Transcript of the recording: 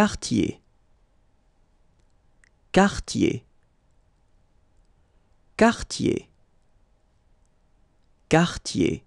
quartier quartier quartier quartier